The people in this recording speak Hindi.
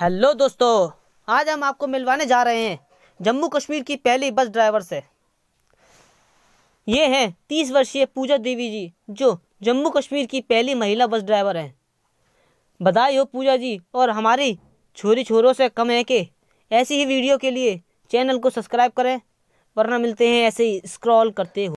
हेलो दोस्तों आज हम आपको मिलवाने जा रहे हैं जम्मू कश्मीर की पहली बस ड्राइवर से ये हैं तीस वर्षीय पूजा देवी जी जो जम्मू कश्मीर की पहली महिला बस ड्राइवर हैं बधाई हो पूजा जी और हमारी छोरी छोरों से कम है कि ऐसी ही वीडियो के लिए चैनल को सब्सक्राइब करें वरना मिलते हैं ऐसे ही स्क्रॉल करते हुए